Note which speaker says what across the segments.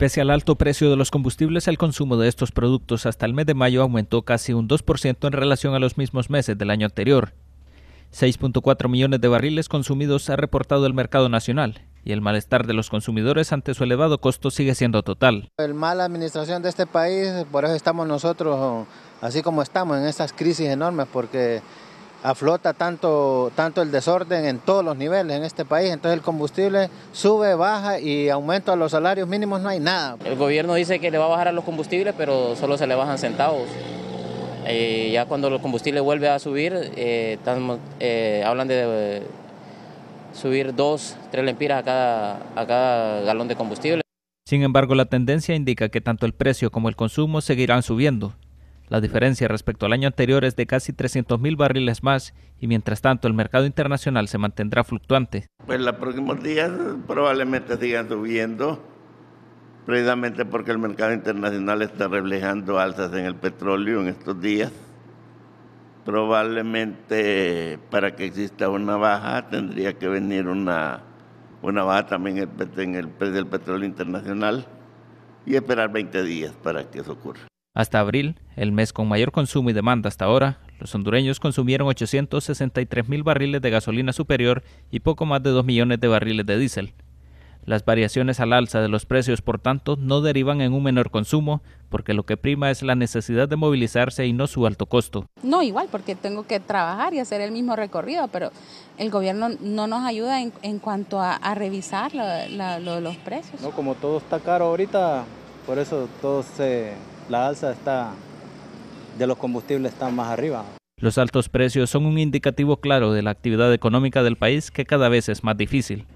Speaker 1: Pese al alto precio de los combustibles, el consumo de estos productos hasta el mes de mayo aumentó casi un 2% en relación a los mismos meses del año anterior. 6.4 millones de barriles consumidos ha reportado el mercado nacional y el malestar de los consumidores ante su elevado costo sigue siendo total.
Speaker 2: El mala administración de este país, por eso estamos nosotros así como estamos en estas crisis enormes porque aflota tanto, tanto el desorden en todos los niveles en este país. Entonces el combustible sube, baja y aumento a los salarios mínimos no hay nada.
Speaker 3: El gobierno dice que le va a bajar a los combustibles, pero solo se le bajan centavos. Y eh, ya cuando los combustibles vuelve a subir, eh, eh, hablan de subir dos, tres lempiras a cada galón de combustible.
Speaker 1: Sin embargo, la tendencia indica que tanto el precio como el consumo seguirán subiendo. La diferencia respecto al año anterior es de casi 300 mil barriles más y mientras tanto el mercado internacional se mantendrá fluctuante.
Speaker 4: Pues los próximos días probablemente sigan subiendo, precisamente porque el mercado internacional está reflejando alzas en el petróleo en estos días. Probablemente para que exista una baja tendría que venir una, una baja también en el precio del petróleo internacional y esperar 20 días para que eso ocurra.
Speaker 1: Hasta abril, el mes con mayor consumo y demanda hasta ahora, los hondureños consumieron 863 mil barriles de gasolina superior y poco más de 2 millones de barriles de diésel. Las variaciones al alza de los precios, por tanto, no derivan en un menor consumo, porque lo que prima es la necesidad de movilizarse y no su alto costo. No, igual, porque tengo que trabajar y hacer el mismo recorrido, pero el gobierno no nos ayuda en, cuanto a, revisar los precios. No,
Speaker 2: como todo está caro ahorita, por eso todo la alza está de los combustibles está más arriba.
Speaker 1: Los altos precios son un indicativo claro de la actividad económica del país que cada vez es más difícil.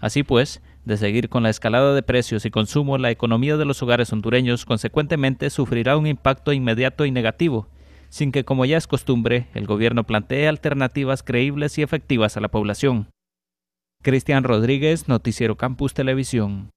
Speaker 1: Así pues, de seguir con la escalada de precios y consumo, la economía de los hogares hondureños consecuentemente sufrirá un impacto inmediato y negativo, sin que, como ya es costumbre, el gobierno plantee alternativas creíbles y efectivas a la población. Cristian Rodríguez, Noticiero Campus Televisión.